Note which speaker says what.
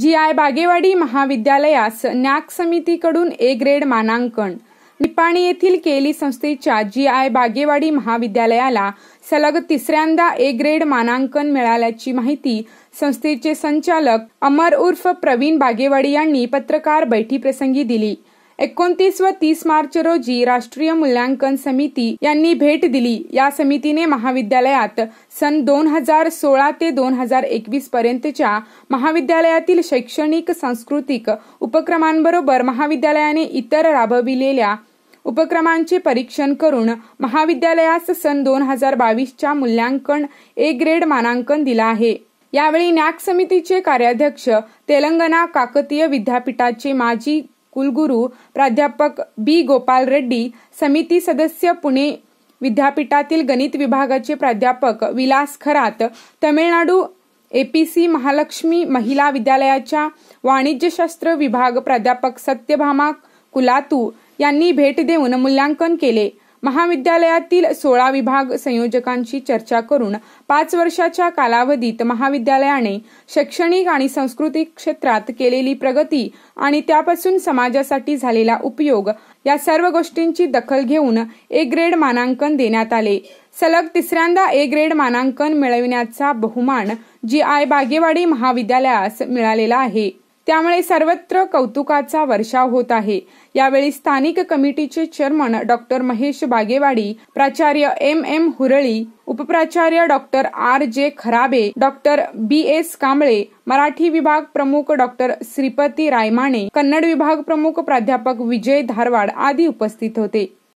Speaker 1: जी I Bagewadi महाविद्यालयास न्याक समितीकडून A grade मानांकन निपाणी येथील केली संस्थेच्या जी आय बागेवाडी महाविद्यालयाला सलग तिसऱ्यांदा ए ग्रेड मानांकन मिळाल्याची माहिती संस्थेचे संचालक अमर उर्फ प्रवीण बागेवाडी यांनी पत्रकार बैठीप्रसंगी दिली एकोणतीस व तीस मार्च रोजी राष्ट्रीय मूल्यांकन समिती यांनी भेट दिली या समितीने महाविद्यालयात सन दोन हजार सोळा ते दोन हजार एकवीस पर्यंतच्या महाविद्यालयातील शैक्षणिक सांस्कृतिक उपक्रमांबरोबर महाविद्यालयाने इतर राबविलेल्या उपक्रमांचे परीक्षण करून महाविद्यालयास सन दोन हजार बावीसच्या मूल्यांकन ए ग्रेड मानांकन दिला आहे यावेळी नॅक समितीचे कार्याध्यक्ष तेलंगणा काकतीय विद्यापीठाचे माजी कुलगुरू प्राध्यापक बी गोपाल रेड्डी समिती सदस्य पुणे विद्यापीठातील गणित विभागाचे प्राध्यापक विलास खरात तमिळनाडू एपीसी महालक्ष्मी महिला विद्यालयाच्या वाणिज्यशास्त्र विभाग प्राध्यापक सत्यभामा कुलातू यांनी भेट देऊन मूल्यांकन केले महाविद्यालयातील सोळा विभाग संयोजकांशी चर्चा करून पाच वर्षाच्या कालावधीत महाविद्यालयाने शैक्षणिक आणि सांस्कृतिक क्षेत्रात केलेली प्रगती आणि त्यापासून समाजासाठी झालेला उपयोग या सर्व गोष्टींची दखल घेऊन ए ग्रेड मानांकन देण्यात आले सलग तिसऱ्यांदा ए ग्रेड मानांकन मिळविण्याचा बहुमान जी आय बागेवाडी महाविद्यालयास मिळालेला आहे त्यामुळे सर्वत्र कौतुकाचा वर्षाव होत आहे यावेळी स्थानिक कमिटीचे चेअरमन डॉक्टर महेश बागेवाडी प्राचार्य एम एम हुरळी उपप्राचार्य doctor R J Kharabe doctor B S Kamble Marathi विभाग प्रमुख डॉक्टर श्रीपती रायमाने कन्नड विभाग प्रमुख प्राध्यापक विजय धारवाड आदी उपस्थित होते